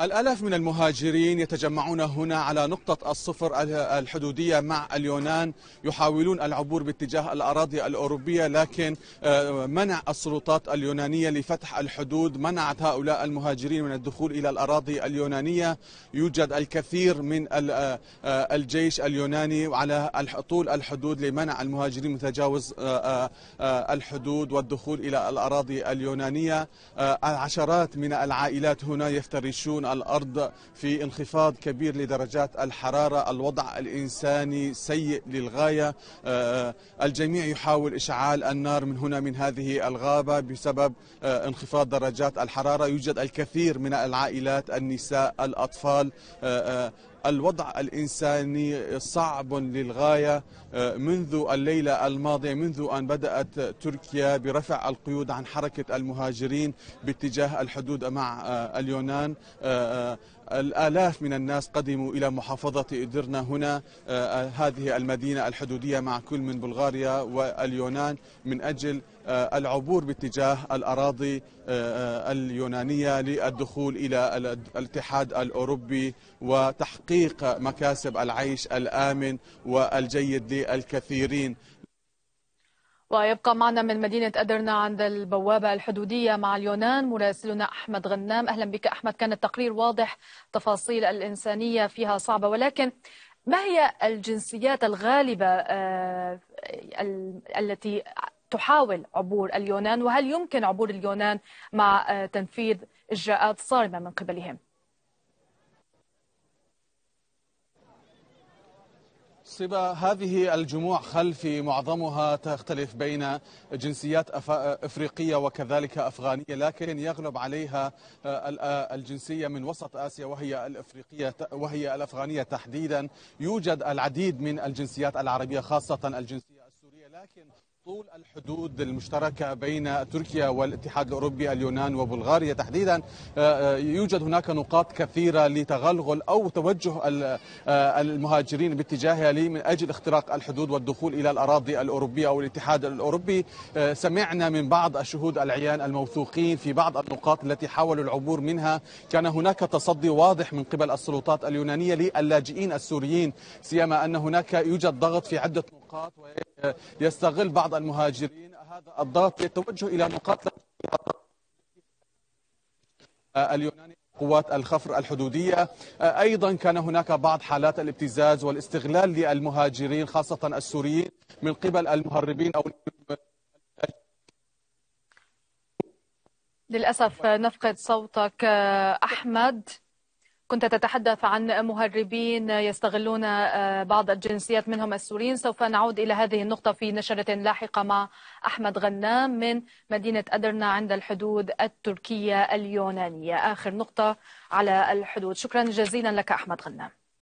الألاف من المهاجرين يتجمعون هنا على نقطة الصفر الحدودية مع اليونان يحاولون العبور باتجاه الأراضي الأوروبية لكن آه، منع السلطات اليونانية لفتح الحدود منعت هؤلاء المهاجرين من الدخول إلى الأراضي اليونانية يوجد الكثير من آه، آه، الجيش اليوناني على طول الحدود لمنع المهاجرين من تجاوز الحدود والدخول إلى الأراضي اليونانية عشرات من العائلات هنا يفترشون الأرض في انخفاض كبير لدرجات الحرارة الوضع الإنساني سيء للغاية آه، الجميع يحاول إشعال النار من هنا من هذه الغابة بسبب آه، انخفاض درجات الحرارة يوجد الكثير من العائلات النساء الأطفال آه، الوضع الإنساني صعب للغاية آه، منذ الليلة الماضية منذ أن بدأت تركيا برفع القيود عن حركة المهاجرين باتجاه الحدود مع آه، اليونان آه، الآلاف من الناس قدموا إلى محافظة إدرنا هنا آه، آه، هذه المدينة الحدودية مع كل من بلغاريا واليونان من أجل آه، العبور باتجاه الأراضي اليونانية للدخول إلى الاتحاد الأوروبي وتحقيق مكاسب العيش الآمن والجيد للكثيرين ويبقى معنا من مدينة أدرنا عند البوابة الحدودية مع اليونان مراسلنا أحمد غنام أهلا بك أحمد كان التقرير واضح تفاصيل الإنسانية فيها صعبة ولكن ما هي الجنسيات الغالبة آه، التي تحاول عبور اليونان وهل يمكن عبور اليونان مع آه، تنفيذ إجراءات صارمة من قبلهم؟ صبا هذه الجموع خلفي معظمها تختلف بين جنسيات افريقيه وكذلك افغانيه لكن يغلب عليها آه، آه، الجنسيه من وسط اسيا وهي الافريقيه وهي الافغانيه تحديدا يوجد العديد من الجنسيات العربيه خاصه الجنسيه السوريه لكن طول الحدود المشتركة بين تركيا والاتحاد الأوروبي اليونان وبلغاريا تحديدا آه، آه، يوجد هناك نقاط كثيرة لتغلغل أو توجه آه، المهاجرين باتجاهها من أجل اختراق الحدود والدخول إلى الأراضي الأوروبية أو الاتحاد الأوروبي سمعنا من بعض الشهود العيان الموثوقين في بعض النقاط التي حاولوا العبور منها كان هناك تصدي واضح من قبل السلطات اليونانية للاجئين السوريين سيما أن هناك يوجد ضغط في عدة نقاط يستغل بعض المهاجرين هذا الضغط للتوجه الى نقاط اليوناني قوات الخفر الحدودية أيضا كان هناك بعض حالات الابتزاز والاستغلال للمهاجرين خاصة السوريين من قبل المهربين أو للأسف نفقد صوتك آه، أحمد كنت تتحدث عن مهربين يستغلون آه، بعض الجنسيات منهم السوريين سوف نعود إلى هذه النقطة في نشرة لاحقة مع أحمد غنام من مدينة أدرنا عند الحدود التركية اليونانية آخر نقطة على الحدود شكرا جزيلا لك أحمد غنام